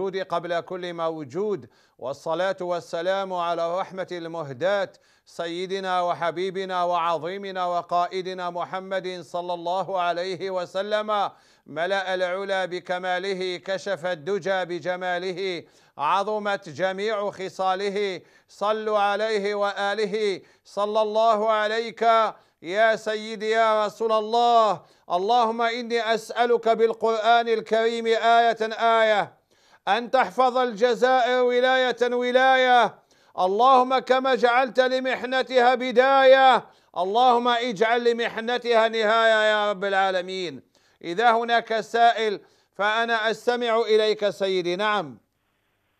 الوجود قبل كل موجود والصلاة والسلام على رحمة المهداة سيدنا وحبيبنا وعظيمنا وقائدنا محمد صلى الله عليه وسلم ملأ العلا بكماله كشف الدجى بجماله عظمت جميع خصاله صلوا عليه وآله صلى الله عليك يا سيدي يا رسول الله اللهم إني أسألك بالقرآن الكريم آية آية أن تحفظ الجزائر ولاية ولاية اللهم كما جعلت لمحنتها بداية اللهم اجعل لمحنتها نهاية يا رب العالمين إذا هناك سائل فأنا أستمع إليك سيدي نعم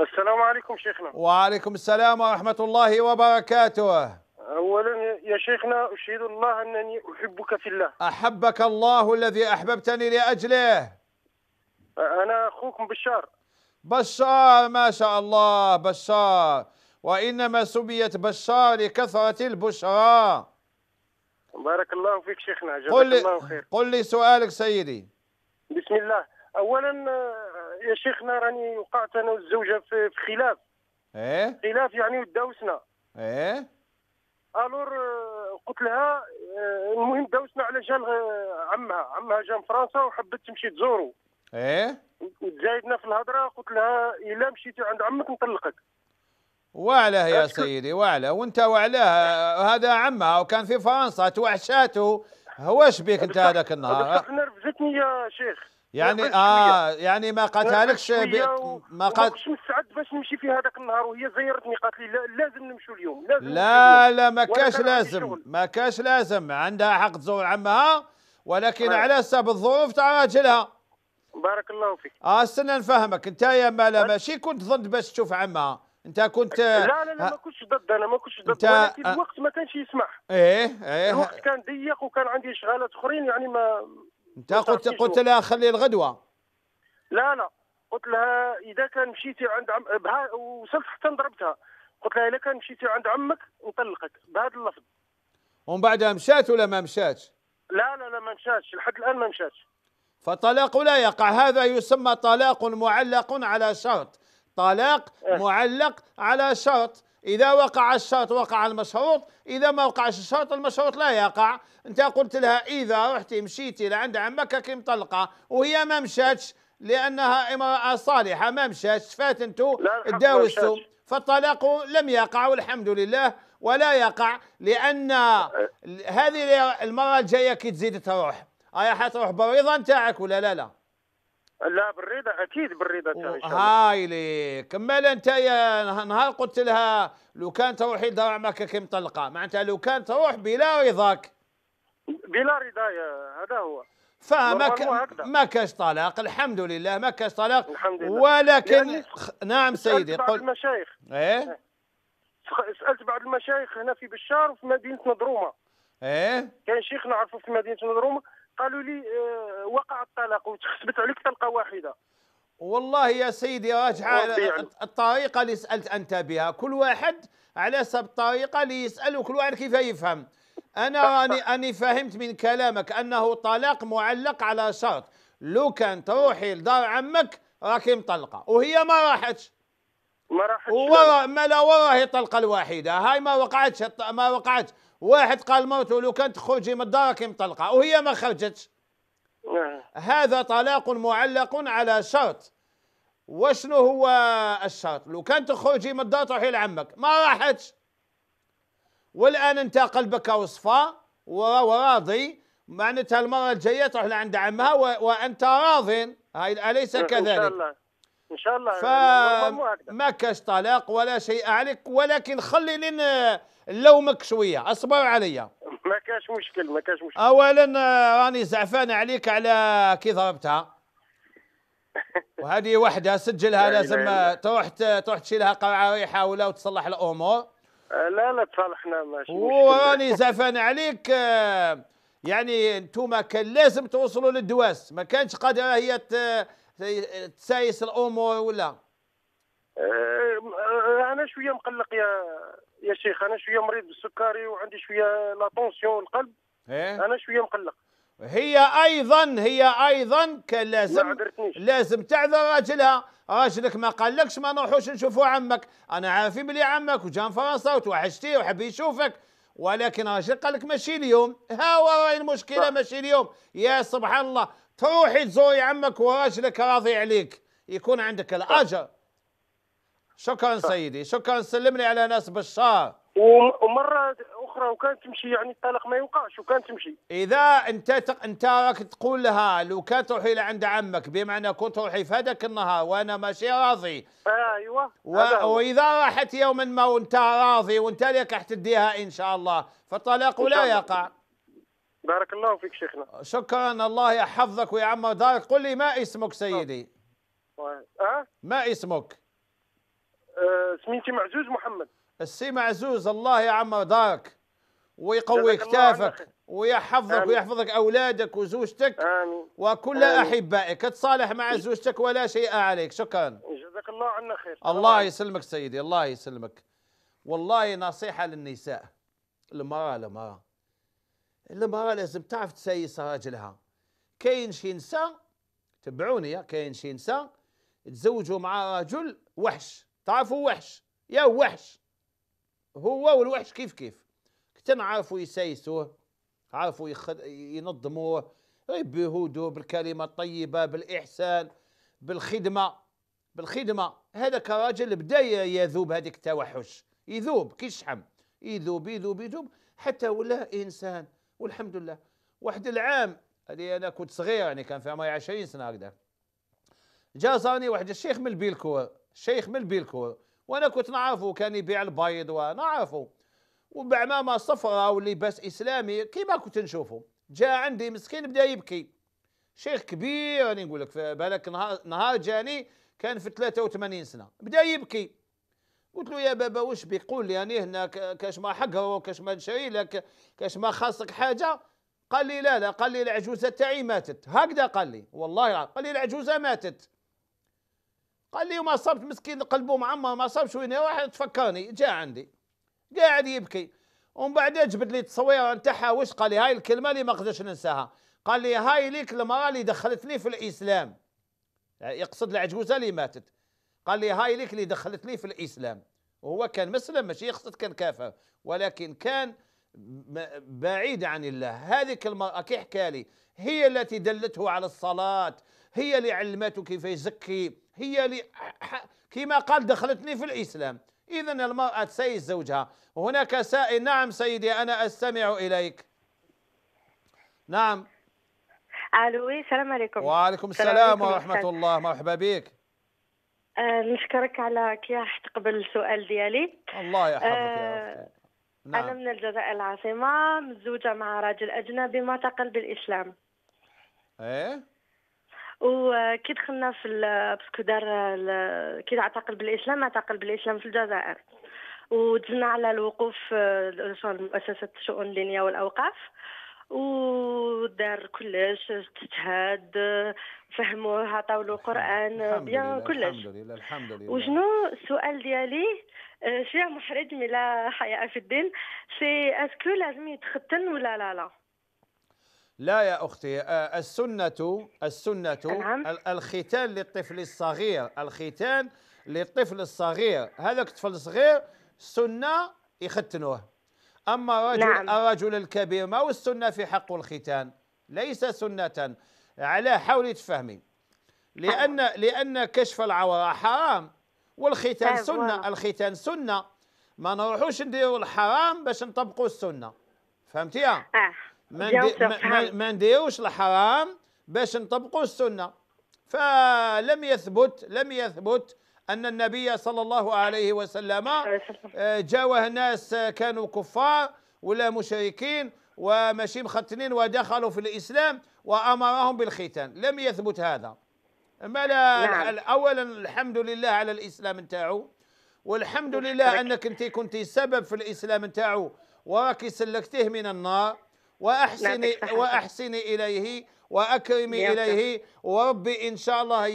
السلام عليكم شيخنا وعليكم السلام ورحمة الله وبركاته أولا يا شيخنا أشهد الله أنني أحبك في الله أحبك الله الذي أحببتني لأجله أنا أخوكم بشار بشار ما شاء الله بشار وإنما سميت بشار لكثرة البشرى بارك الله فيك شيخنا جزاك الله خير قل لي سؤالك سيدي بسم الله اولا آه، يا شيخنا راني وقعت انا والزوجه في خلاف ايه خلاف يعني وداوسنا ايه الور آه، قلت لها آه، المهم داوسنا على جال عمها عمها جا من فرنسا وحبت تمشي تزورو ايه وتزايدنا في الهضره قلت لها الا مشيتي عند عمك نطلقك وعلاه يا سيدي وعلاه وانت وعلاه هذا عمها وكان في فرنسا توحشاته هو ايش بيك انت هذاك النهار نرفزتني يا شيخ يعني اه يعني ما قتلكش ما قتل مش مستعد باش نمشي في هذاك النهار وهي زيرتني قالت لي لازم نمشوا اليوم لازم لا لا ما كاش لازم ما كاش لازم عندها حق تزور عمها ولكن على حسب الظروف تاع راجلها بارك الله فيك اه استنى نفهمك انت يا مالا أه؟ ماشي كنت ضد باش تشوف عمها انت كنت لا لا لا ما كنتش ضد انا ما كنتش ضد انت... ولكن أه؟ الوقت ما كانش يسمح ايه ايه الوقت كان ضيق وكان عندي اشغالات اخرين يعني ما انت قلت قلت لها خلي الغدوه لا لا قلت لها اذا كان مشيتي عند عم بها وصلت حتى ضربتها قلت لها اذا كان مشيتي عند عمك نطلقك بهذا اللفظ ومن بعدها مشات ولا ما مشاتش؟ لا لا لا ما مشاتش لحد الان ما مشاتش فطلاق لا يقع هذا يسمى طلاق معلق على شرط طلاق إيه. معلق على شرط إذا وقع الشرط وقع المشروط إذا ما وقعش الشرط المشروط لا يقع أنت قلت لها إذا رحتي مشيتي لعند عمك كي مطلقة وهي ما مشاتش لأنها امرأة صالحة ما مشاتش فاتنتو داوستو فالطلاق لم يقع والحمد لله ولا يقع لأن إيه. هذه المرة الجاية كي تزيد تروح اي حتروح بالرضا نتاعك ولا لا لا لا بالرضا اكيد بالرضا تاعي هاي ليك كمل انت يا نهار قلت لها لو كان تروحي لدار عمك كي مطلقه معناتها لو كان تروح بلا رضاك بلا رضايا هذا هو فما ما كاش طلاق الحمد لله ما كاش طلاق الحمد لله ولكن يعني نعم سيدي قل المشايخ ايه سالت بعض المشايخ هنا في بشار وفي مدينه نضرومه ايه كان شيخ نعرفه في مدينه نضرومه قالوا لي آه، وقع الطلاق وتخسبت عليك طلقه واحده والله يا سيدي راجعة يعني. الطريقة اللي سألت أنت بها كل واحد على حسب الطريقة اللي يسأل وكل واحد كيف يفهم أنا راني أني فهمت من كلامك أنه طلاق معلق على شرط لو كان تروحي لدار عمك راكي مطلقة وهي ما راحتش ما راحتش والله ما لا والله طلقه الواحده هاي ما وقعتش ما وقعتش واحد قال موت لو كانت خرجي من كي مطلقه وهي ما خرجتش نعم. هذا طلاق معلق على شرط وشنو هو الشرط لو كان تخرجي من الدار تروحي لعمك ما راحتش والان انت قلبك وصفى وراضي معناتها المره الجايه تروح لعند عمها وانت راض هاي اليس كذلك؟ ان شاء الله ان شاء الله ف... يعني ما كاش طلاق ولا شيء عليك ولكن خلي نلومك لومك شويه اصبر عليا ما كاش مشكل ما كاش مشكل اولا آه، راني زعفان عليك على كي ضربتها وهذه وحده سجلها لازم آه، تروح تروح تشيلها قرعه ريحه ولا وتصلح الامور آه، لا لا تصلحنا ماشي وراني زعفان عليك يعني انتم كان لازم توصلوا للدواس ما كانش قادره هي تسايس الامور ولا آه، انا شويه مقلق يا يا شيخ انا شويه مريض بالسكري وعندي شويه لا طونسيون القلب إيه؟ انا شويه مقلق هي ايضا هي ايضا كان لازم لازم تعذر راجلها راجلك ما قالكش ما نروحوش نشوفوا عمك انا عارفين بلي عمك وجا من فرنسا وتوحشتيه وحب يشوفك ولكن راجل قال لك ماشي اليوم ها هو المشكله ماشي اليوم يا سبحان الله تروحي تزوري عمك وراجلك راضي عليك يكون عندك الاجر شكرا سيدي شكرا سلمني على ناس بشار ومره اخرى وكانت تمشي يعني الطلاق ما يوقعش وكان تمشي اذا انت تق... انت راك تقول لها لو كان تروحي لعند عمك بمعنى كنت تروحي في هذاك النهار وانا ماشي راضي ايوه آه و... واذا راحت يوما ما وانت راضي وانت لك راح تديها ان شاء الله فالطلاق لا يقع بارك الله فيك شيخنا شكرا الله يحفظك ويعمر دارك قل لي ما اسمك سيدي أه؟ ما اسمك أه سميتي معزوز محمد السي معزوز الله يعمر دارك ويقوي كتافك ويحفظك ويحفظك اولادك وزوجتك آمين. وكل آمين. احبائك تصالح مع زوجتك ولا شيء عليك شكرا جزاك الله عنا خير الله يسلمك سيدي الله يسلمك والله نصيحه للنساء المراه المراه المراه لازم تعرف تسيس راجلها كاين شي نساء تبعوني كاين شي نساء تزوجوا مع رجل وحش تعرفوا وحش يا وحش هو والوحش كيف كيف كتن عرفوا يسيسوه عرفوا يخد... ينظموه بهدوء بالكلمه الطيبه بالاحسان بالخدمه بالخدمه هذاك الراجل بدا يذوب هذيك التوحش يذوب كيشحم يذوب يذوب يذوب حتى ولا انسان والحمد لله واحد العام اللي انا كنت صغير يعني كان في عمري 20 سنه هكذا جا زاني واحد الشيخ من البيلكور شيخ من البيلكور وانا كنت نعرفه كان يبيع البيض ونعرفه وبعمامه صفراء ولباس اسلامي كيما كنت نشوفه جاء عندي مسكين بدا يبكي شيخ كبير راني يعني نقول لك بالك نهار نهار جاني كان في 83 سنه بدا يبكي قلت له يا بابا واش بيك قول لي يعني هنا كاش ما حقها وكاش ما نشري لك كاش ما خاصك حاجه قال لي لا لا قال لي العجوزه تاعي ماتت هكذا قال لي والله العظيم قال لي العجوزه ماتت قال لي وما صبت مسكين قلبه معمر ما صبش وين واحد تفكرني جاء عندي قاعد يبكي ومن بعد جبت لي التصويره نتاعها واش قال لي هاي الكلمه اللي ما قدرتش ننساها قال لي هاي ليك المراه اللي دخلتني في الاسلام يعني يقصد العجوزه اللي ماتت قال لي هاي لك اللي دخلتني في الإسلام وهو كان مسلم ماشي يقصد كان كافر ولكن كان بعيد عن الله هذه المرأة كي حكى لي هي التي دلته على الصلاة هي اللي علمته كيف يزكي هي اللي كما قال دخلتني في الإسلام إذا المرأة تسيد زوجها هناك سائل نعم سيدي أنا أستمع إليك نعم ألو إيه، السلام عليكم وعليكم السلام, السلام ورحمة الله مرحبا بك آه، نشكرك على كي راح تقبل السؤال ديالي الله يحفظك يا آه، أختي نعم. أنا من الجزائر العاصمة متزوجة مع راجل أجنبي معتقل بالإسلام إيه وكي دخلنا في باسكو دار كي اعتقل بالإسلام اعتقل بالإسلام في الجزائر ودزنا على الوقوف آه، مؤسسة الشؤون الدينية والأوقاف ودار كلش استشهاد فهموه عطاو له قران بيان كلش الحمد لله الحمد لله وشنو السؤال ديالي آه، شي محرج لا حياء في الدين سي اسكو لازم يتختن ولا لا لا لا يا اختي آه، السنه السنه نعم. الختان للطفل الصغير الختان للطفل الصغير هذاك الطفل الصغير سنه يختنوه أما رجل نعم. الرجل الكبير ما هو السنة في حق الختان ليس سنة على حاولي تفهمي لأن لأن كشف العورة حرام والختان طيب، سنة الختان سنة ما نروحوش نديروا الحرام باش نطبقوا السنة فهمتيها؟ اه, آه. ما نديروش الحرام باش نطبقوا السنة فلم يثبت لم يثبت أن النبي صلى الله عليه وسلم آه، جاوه ناس آه، كانوا كفار ولا مشركين وماشي مختنين ودخلوا في الإسلام وأمرهم بالختان لم يثبت هذا ما لا نعم. أولا الحمد لله على الإسلام نتاعو والحمد لله أنك أنت كنتي سبب في الإسلام نتاعو وراكي سلكتيه من النار وأحسني, وأحسني إليه وأكرمي إليه وربي إن شاء الله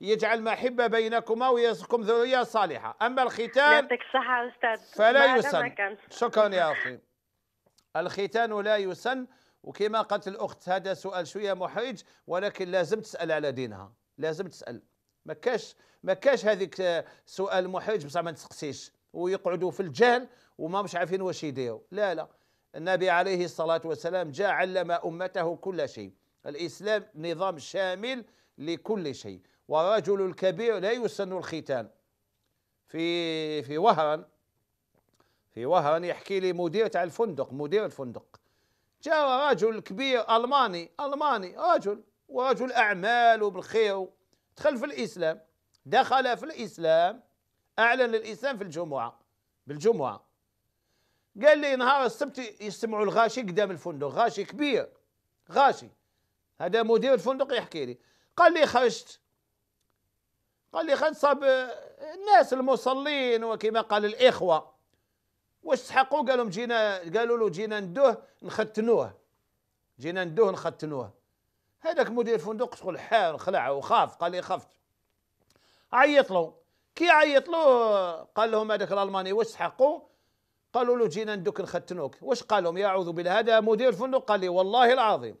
يجعل محبة بينكما ويرزقكم ذرية صالحة أما الختان يعطيك الصحة أستاذ فلا يسن شكرا يا أخي الختان لا يسن وكما قالت الأخت هذا سؤال شوية محرج ولكن لازم تسأل على دينها لازم تسأل ما كاش ما كاش هذيك سؤال محرج بصح ما تسقسيش ويقعدوا في الجهل وما مش عارفين واش يديروا لا لا النبي عليه الصلاة والسلام جاء علم أمته كل شيء الإسلام نظام شامل لكل شيء والرجل الكبير لا يسن الختان في في وهران في وهران يحكي لي مدير تاع الفندق مدير الفندق جاء رجل كبير ألماني ألماني رجل ورجل أعمال وبالخير دخل في الإسلام دخل في الإسلام أعلن الإسلام في الجمعة بالجمعة قال لي نهار السبت يسمعوا الغاشي قدام الفندق غاشي كبير غاشي هذا مدير الفندق يحكي لي قال لي خرجت قال لي خرجت صاب آه، الناس المصلين وكما قال الاخوه واش قال قالوا جينا قالوا له جينا ندوه نختنوه جينا ندوه نختنوه هذاك مدير الفندق شغل حار خلع وخاف قال لي خفت عيط له كي عيط له قال لهم هذاك الالماني واش سحقوا قالوا له جينا ندوك نختنوك واش قال لهم يا اعوذ بالله هذا مدير الفندق قال لي والله العظيم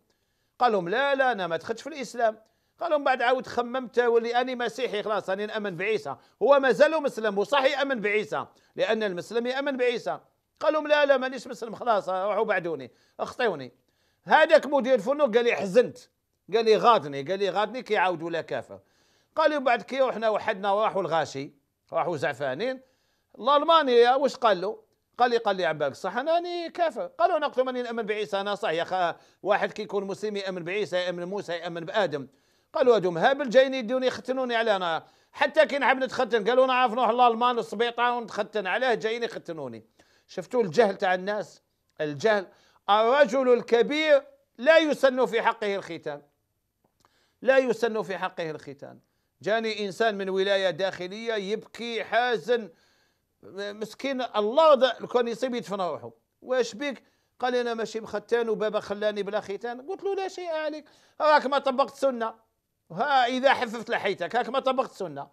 قال لهم لا لا انا ما دخلتش في الاسلام قال لهم بعد عاود خممت ولي اني مسيحي خلاص راني نامن بعيسى هو مازال مسلم وصح يامن بعيسى لان المسلم يامن بعيسى قال لهم لا لا مانيش مسلم خلاص روحوا بعدوني اخطيوني هذاك مدير الفنون قال لي حزنت قال لي غاضني قال لي غاضني كيعاودوا ولا كافر قال لي بعد كي وحنا وحدنا راحوا الغاشي راحوا زعفانين الالماني آه، واش قال له قال لي قال لي عباك صح انا راني كافر قالوا انا قلت ماني نامن بعيسى انا صح يا خا واحد كي يكون مسلم يامن بعيسى يامن موسى يامن بادم قالوا هادو هابل جايين يدوني يختنوني على انا حتى كي نحب نتختن قالوا انا عارف نروح لالمان السبيطار ونتختن علاه جايين يختنوني شفتوا الجهل تاع الناس الجهل الرجل الكبير لا يسن في حقه الختان لا يسن في حقه الختان جاني انسان من ولايه داخليه يبكي حازن مسكين الله لو كان يصيب يدفن روحه واش بيك قال انا ماشي مختان وبابا خلاني بلا ختان قلت له لا شيء عليك راك ما طبقت سنه ها اذا حففت لحيتك هاك ما طبقت سنه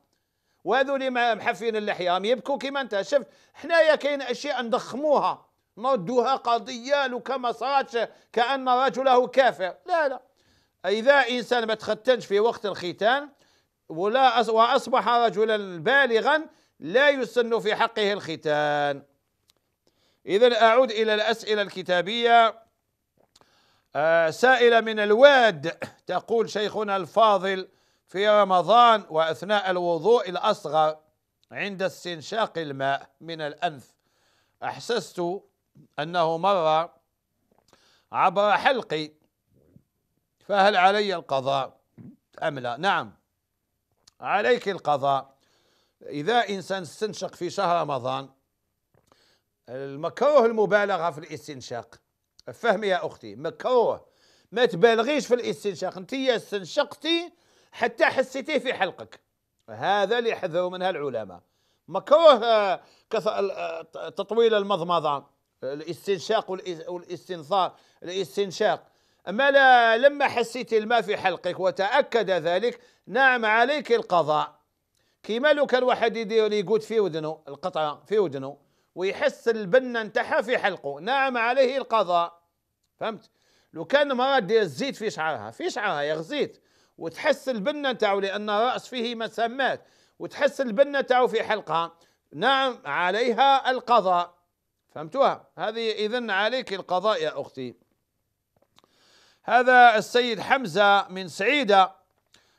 وهذو اللي محفين اللحيه يبكوا كيما انت شفت حنايا كاين اشياء نضخموها نردوها قضيه لو كما صارتش كان رجله كافر لا لا اذا انسان ما تختنش في وقت الختان ولا واصبح رجلا بالغا لا يسن في حقه الختان إذا أعود إلى الأسئلة الكتابية آه سائلة من الواد تقول شيخنا الفاضل في رمضان وأثناء الوضوء الأصغر عند استنشاق الماء من الأنف أحسست أنه مر عبر حلقي فهل علي القضاء أم لا نعم عليك القضاء إذا إنسان استنشق في شهر رمضان المكروه المبالغة في الاستنشاق فهمي يا أختي مكروه ما تبالغيش في الاستنشاق أنت استنشقتي حتى حسيتيه في حلقك هذا اللي حذروا منها العلماء مكروه آه، آه، تطويل المضمضة الاستنشاق والاستنثار الاستنشاق أما لما حسيت الماء في حلقك وتأكد ذلك نعم عليك القضاء كيما لو كان واحد يدير يقود في ودنه القطعه في ودنه ويحس البنه نتاعها في حلقه نعم عليه القضاء فهمت لو كان ما دير الزيت في شعرها في شعرها يا غزيت وتحس البنه نتاعو لان الراس فيه مسامات وتحس البنه نتاعو في حلقها نعم عليها القضاء فهمتوها هذه اذا عليك القضاء يا اختي هذا السيد حمزه من سعيده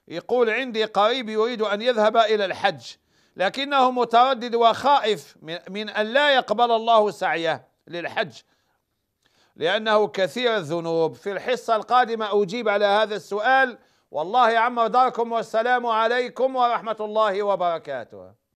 يقول عندي قريب يريد أن يذهب إلى الحج لكنه متردد وخائف من أن لا يقبل الله سعيه للحج لأنه كثير الذنوب في الحصة القادمة أجيب على هذا السؤال والله عمر داركم والسلام عليكم ورحمة الله وبركاته